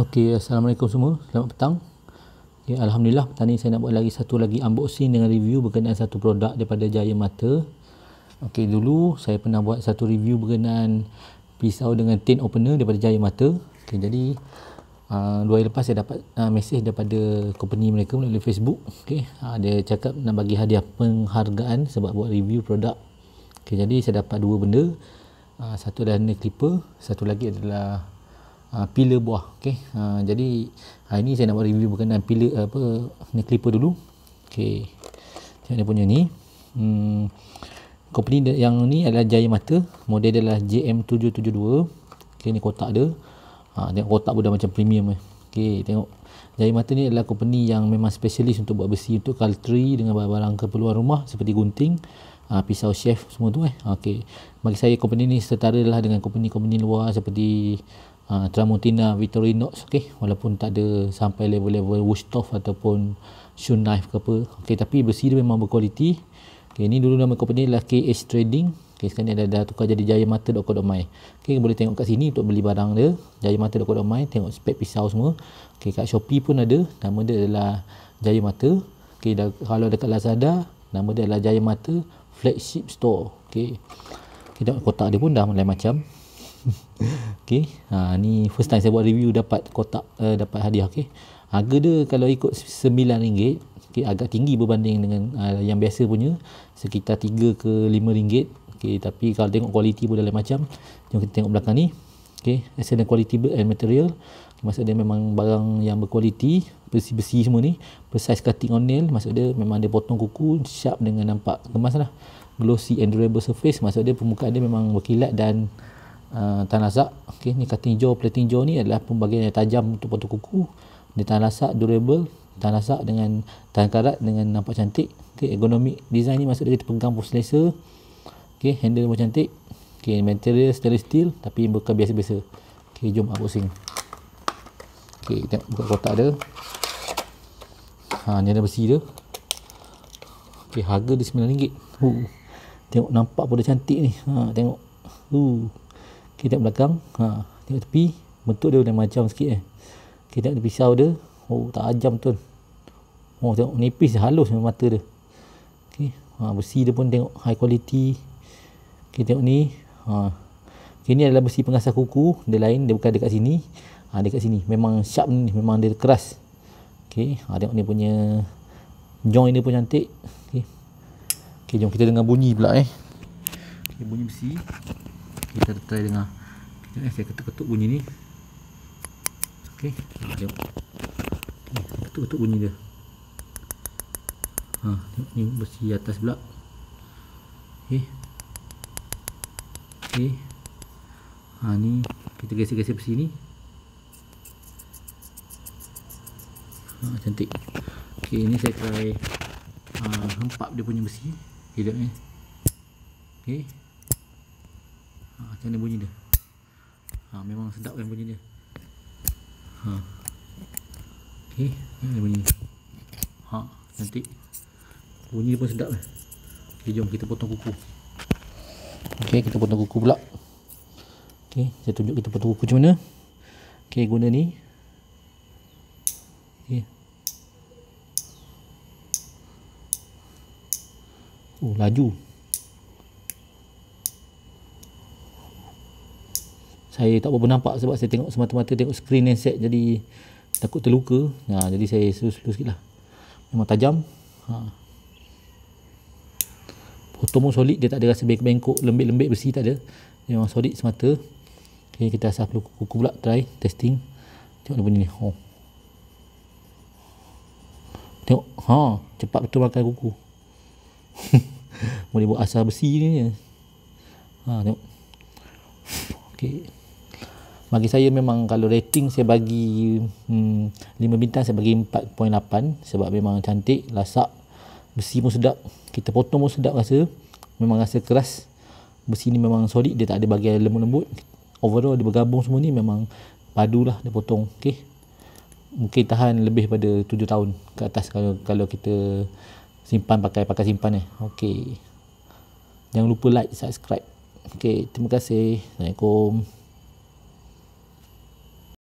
Okey, assalamualaikum semua. Selamat petang. Okay, alhamdulillah petang ni saya nak buat lagi satu lagi unboxing dengan review berkenaan satu produk daripada Jaya Mata. Okey, dulu saya pernah buat satu review berkenaan pisau dengan tin opener daripada Jaya Mata. Okey, jadi uh, dua hari lepas saya dapat uh, mesej daripada company mereka melalui Facebook. Okey, uh, dia cakap nak bagi hadiah penghargaan sebab buat review produk. Okey, jadi saya dapat dua benda. Uh, satu adalah nail satu lagi adalah uh, pila buah okey uh, jadi hari ah, ni saya nak buat review berkenaan pila uh, apa ni clipper dulu okey macam punya ni hmm company yang ni adalah Jaya Mata model dia adalah JM772 okey ni kotak dia ha, tengok kotak pun dah macam premium eh. okey tengok Jaya Mata ni adalah company yang memang specialist untuk buat besi untuk kaltri dengan barang-barang keperluan rumah seperti gunting ha, pisau chef semua tu eh okey bagi saya company ni setara lah dengan company-company luar seperti Ha, Tramontina Victorinox okey walaupun tak ada sampai level-level Wustoff ataupun Shun Knife ke apa okey tapi besi dia memang berkualiti okey ni dulu nama company ni adalah KH Trading okey sekarang ni ada dah tukar jadi Jaya Mata Domai. okey boleh tengok kat sini untuk beli barang dia Domai, tengok spek pisau semua okey kat Shopee pun ada nama dia adalah Jaya Mata. okey dah kalau dekat Lazada nama dia adalah Jaya Mata flagship store okey kita okay, kotak dia pun dah lain macam okey ha ni first time saya buat review dapat kotak uh, dapat hadiah okey harga dia kalau ikut RM9 Okay, agak tinggi berbanding dengan uh, yang biasa punya sekitar 3 ke 5 ringgit okey tapi kalau tengok kualiti pun dalam macam jom kita tengok belakang ni okey excellent quality and material maksud dia memang barang yang berkualiti besi-besi semua ni precise cutting on nail maksud dia memang dia potong kuku sharp dengan nampak kemas lah glossy and durable surface maksud dia permukaan dia memang berkilat dan Ah, tanazak okey ni kata hijau pelat hijau ni adalah pembagian yang tajam untuk potong kuku ni tanazak durable tanazak dengan tan karat dengan nampak cantik okey ergonomik design ni masuk kita pegang pun selesa okey handle pun cantik okey material stainless steel tapi bukan biasa-biasa okey jom aku sing okey kita buka kotak dia ha ni ada besi dia okey harga dia RM9 huh. tengok nampak pun dia cantik ni ha tengok huh okay, tengok belakang ha, tengok tepi bentuk dia macam sikit eh okay, tengok pisau dia oh tak ajam tu oh tengok nipis halus mata dia okay. ha, besi dia pun tengok high quality okay, tengok ni ha. Okay, ni adalah besi pengasah kuku dia lain dia bukan dekat sini ha, dekat sini memang sharp ni memang dia keras okay. ha, tengok ni punya joint dia pun cantik okay. Okay, jom kita dengar bunyi pula eh. Okay, bunyi besi kita try dengar jom eh, saya ketuk-ketuk bunyi ni ok ha, jom ketuk-ketuk bunyi dia ha, tengok ni besi atas pula ok ok ha, ni kita geser-geser besi ni ha, cantik ok ni saya try ha, hempap dia punya besi kejap ni eh. ok ha, macam mana bunyi dia ha, memang sedap kan bunyi dia ha. ok macam mana bunyi dia ha, cantik bunyi dia pun sedap kan eh. ok jom kita potong kuku ok kita potong kuku pula ok saya tunjuk kita potong kuku macam mana ok guna ni ok Oh, laju. saya tak berapa nampak sebab saya tengok semata-mata tengok screen handset jadi takut terluka ha, jadi saya slow-slow sikit lah memang tajam ha. potong pun solid dia tak ada rasa bengkok-bengkok lembik-lembik bersih tak ada dia memang solid semata okay, kita asal perlu kuku pula try testing tengok dia bunyi ni oh. tengok ha, cepat betul makan kuku boleh buat asal bersih ni ha, tengok Okay bagi saya memang kalau rating saya bagi hmm, 5 bintang saya bagi 4.8 sebab memang cantik lasak besi pun sedap kita potong pun sedap rasa memang rasa keras besi ni memang solid dia tak ada bagian lembut-lembut overall dia bergabung semua ni memang padu lah dia potong okay mungkin tahan lebih pada 7 tahun ke atas kalau kalau kita simpan pakai pakai simpan eh okey jangan lupa like subscribe okey terima kasih assalamualaikum